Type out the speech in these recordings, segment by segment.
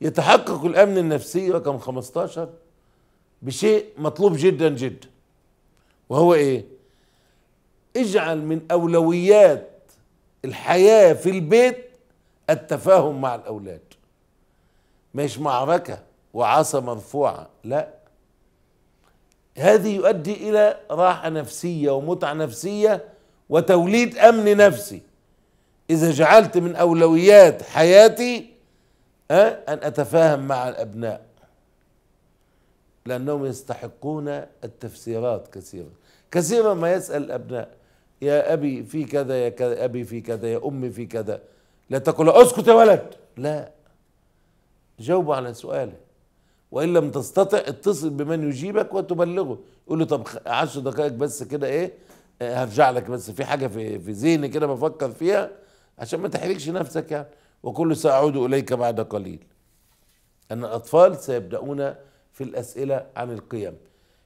يتحقق الامن النفسي رقم 15 بشيء مطلوب جدا جدا وهو ايه اجعل من اولويات الحياه في البيت التفاهم مع الاولاد مش معركه وعصا مرفوعه لا هذه يؤدي الى راحه نفسيه ومتعه نفسيه وتوليد امن نفسي اذا جعلت من اولويات حياتي أن أتفاهم مع الأبناء لأنهم يستحقون التفسيرات كثيرا كثيرا ما يسأل الأبناء يا أبي في كذا يا كذا أبي في كذا يا أمي في كذا لا تقول اسكت يا ولد لا جاوبوا على سؤاله وإن لم تستطع اتصل بمن يجيبك وتبلغه يقول له طب عشر دقائق بس كده إيه هرجع لك بس في حاجة في, في ذهني كده بفكر فيها عشان ما تحرجش نفسك يعني وكل سأعود إليك بعد قليل أن الأطفال سيبدأون في الأسئلة عن القيم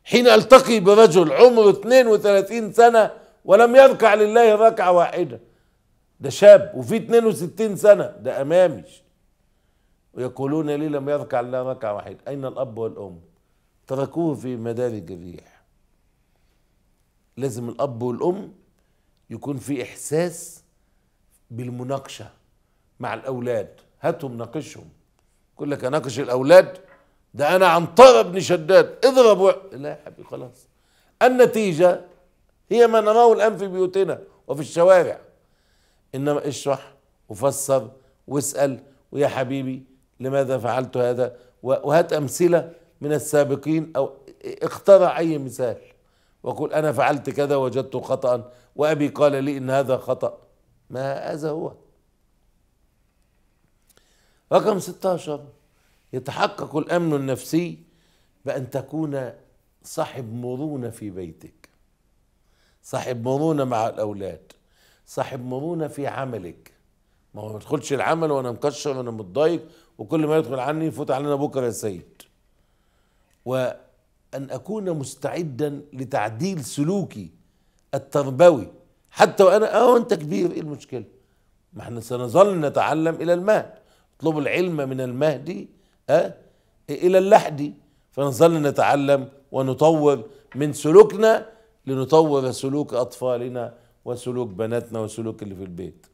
حين ألتقي برجل عمره 32 سنة ولم يركع لله ركعة واحدة ده شاب وفي 62 سنة ده أمامي ويقولون لي لم يركع لله ركعة واحدة أين الأب والأم تركوه في مدار الريح لازم الأب والأم يكون في إحساس بالمناقشة مع الاولاد هاتهم ناقشهم يقول لك اناقش الاولاد ده انا عنتر ابن شداد اضرب و... لا يا حبيبي خلاص النتيجه هي ما نراه الان في بيوتنا وفي الشوارع انما اشرح وفسر واسال ويا حبيبي لماذا فعلت هذا وهات امثله من السابقين او اخترع اي مثال وقل انا فعلت كذا وجدت خطا وابي قال لي ان هذا خطا ما هذا هو رقم 16 يتحقق الامن النفسي بان تكون صاحب مرونه في بيتك صاحب مرونه مع الاولاد صاحب مرونه في عملك ما هو ما يدخلش العمل وانا مكشر وانا متضايق وكل ما يدخل عني يفوت علينا بكره يا سيد وان اكون مستعدا لتعديل سلوكي التربوي حتى وانا اه انت كبير ايه المشكله ما احنا سنظل نتعلم الى المال اطلبوا العلم من المهدي آه، إلى اللحدي فنظل نتعلم ونطور من سلوكنا لنطور سلوك أطفالنا وسلوك بناتنا وسلوك اللي في البيت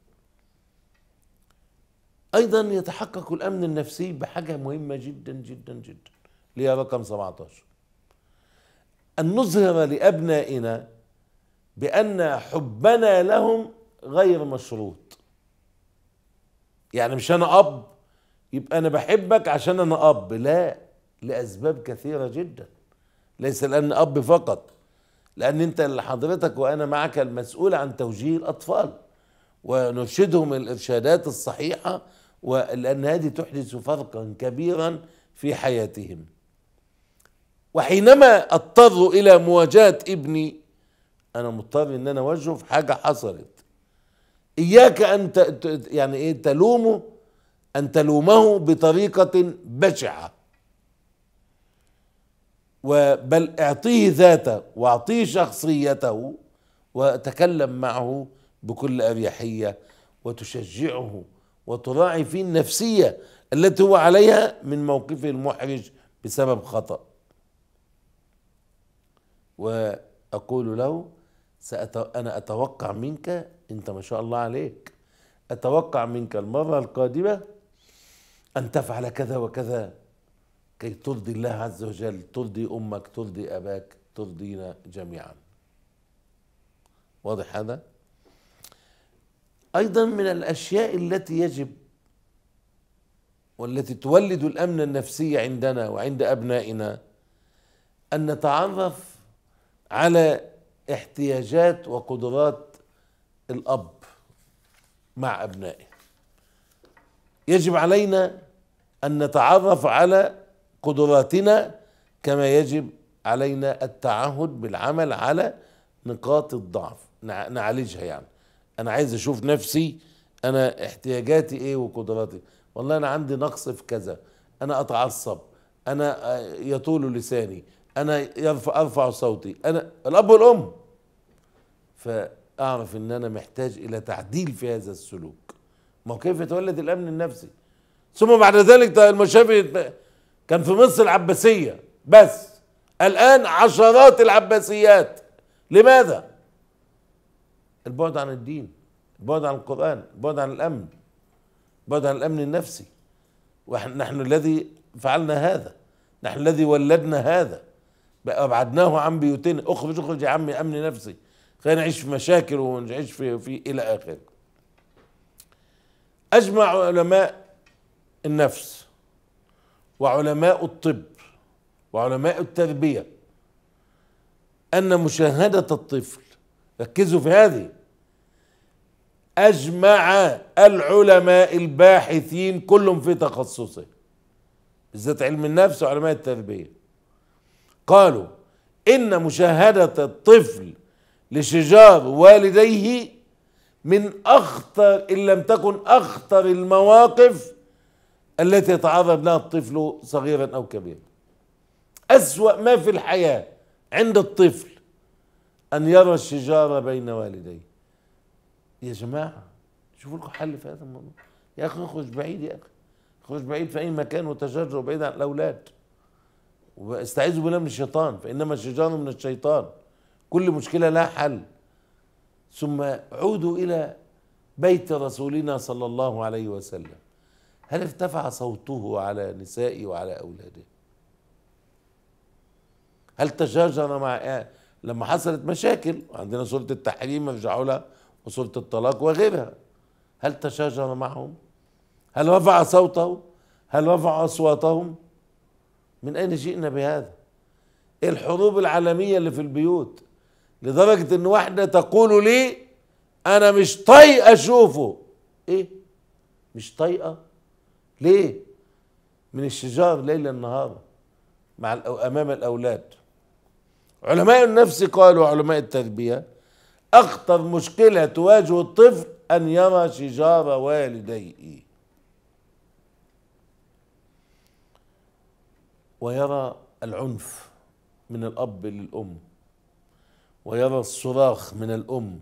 أيضا يتحقق الأمن النفسي بحاجة مهمة جدا جدا جدا اللي هي رقم 17 أن نظهر لأبنائنا بأن حبنا لهم غير مشروط يعني مش أنا أب يبقى انا بحبك عشان انا اب لا لاسباب كثيره جدا ليس لان اب فقط لان انت اللي حضرتك وانا معك المسؤول عن توجيه الاطفال ونرشدهم الارشادات الصحيحه ولان هذه تحدث فرقا كبيرا في حياتهم وحينما اضطر الى مواجهه ابني انا مضطر ان انا اوجهه في حاجه حصلت اياك ان يعني ايه تلومه أن تلومه بطريقة بشعة بل اعطيه ذاته واعطيه شخصيته وتكلم معه بكل أريحية وتشجعه وتراعي فيه النفسية التي هو عليها من موقفه المحرج بسبب خطأ وأقول له سأت... أنا أتوقع منك أنت ما شاء الله عليك أتوقع منك المرة القادمة أن تفعل كذا وكذا كي ترضي الله عز وجل ترضي أمك ترضي أباك ترضينا جميعا واضح هذا أيضا من الأشياء التي يجب والتي تولد الأمن النفسي عندنا وعند أبنائنا أن نتعرف على احتياجات وقدرات الأب مع أبنائه يجب علينا ان نتعرف على قدراتنا كما يجب علينا التعهد بالعمل على نقاط الضعف نعالجها يعني انا عايز اشوف نفسي انا احتياجاتي ايه وقدراتي والله انا عندي نقص في كذا انا اتعصب انا آه، يطول لساني انا يرفع ارفع صوتي انا الاب والام فاعرف ان انا محتاج الى تعديل في هذا السلوك ما كيف يتولد الامن النفسي ثم بعد ذلك المشافي كان في مصر العباسية بس الآن عشرات العباسيات لماذا؟ البعد عن الدين البعد عن القرآن البعد عن الأمن البعد عن الأمن النفسي ونحن الذي فعلنا هذا نحن الذي ولدنا هذا أبعدناه عن بيوتنا اخرج اخرج يا عمي أمن نفسي خلينا نعيش في مشاكل ونعيش في, في إلى آخره أجمع علماء النفس وعلماء الطب وعلماء التربية أن مشاهدة الطفل ركزوا في هذه أجمع العلماء الباحثين كلهم في تخصصه بالذات علم النفس وعلماء التربية قالوا إن مشاهدة الطفل لشجار والديه من أخطر إن لم تكن أخطر المواقف التي يتعرض لها الطفل صغيرا أو كبيرا أسوأ ما في الحياة عند الطفل أن يرى الشجارة بين والديه يا جماعة شوفوا لكم حل في هذا الموضوع يا أخي اخرج بعيد يا أخي اخرج بعيد في أي مكان وتشجر بعيد عن الأولاد واستعيذوا بالله من الشيطان فإنما الشجار من الشيطان كل مشكلة لها حل ثم عودوا إلى بيت رسولنا صلى الله عليه وسلم هل ارتفع صوته على نسائي وعلى أولادي هل تشاجر مع إيه؟ لما حصلت مشاكل عندنا سلطة التحريم يرجعوا لها وسلطة الطلاق وغيرها هل تشاجر معهم هل رفع صوته هل رفع أصواتهم من أين جئنا بهذا إيه الحروب العالمية اللي في البيوت لدرجة ان واحدة تقول لي انا مش طايقة اشوفه ايه مش طايقة ليه من الشجار ليلا نهارا مع امام الاولاد علماء النفس قالوا علماء التربيه اخطر مشكله تواجه الطفل ان يرى شجار والديه ويرى العنف من الاب للام ويرى الصراخ من الام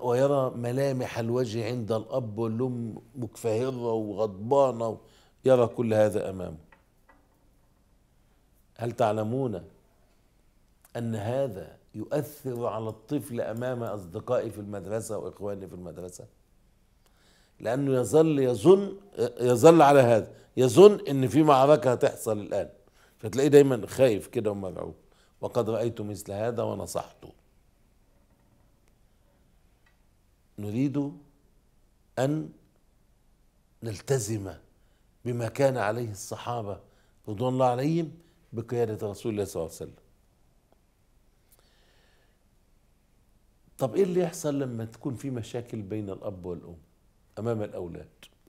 ويرى ملامح الوجه عند الأب والأم مكفهرة وغضبانة يرى كل هذا أمامه هل تعلمون أن هذا يؤثر على الطفل أمام أصدقائي في المدرسة وإخواني في المدرسة لأنه يظل يظن يظل على هذا يظن إن في معركة هتحصل الآن فتلاقيه دايما خايف كده ومرعوب وقد رأيت مثل هذا ونصحته نريد أن نلتزم بما كان عليه الصحابة رضوان الله عليهم بقيادة رسول الله صلى الله عليه وسلم طب ايه اللي يحصل لما تكون في مشاكل بين الاب والام امام الاولاد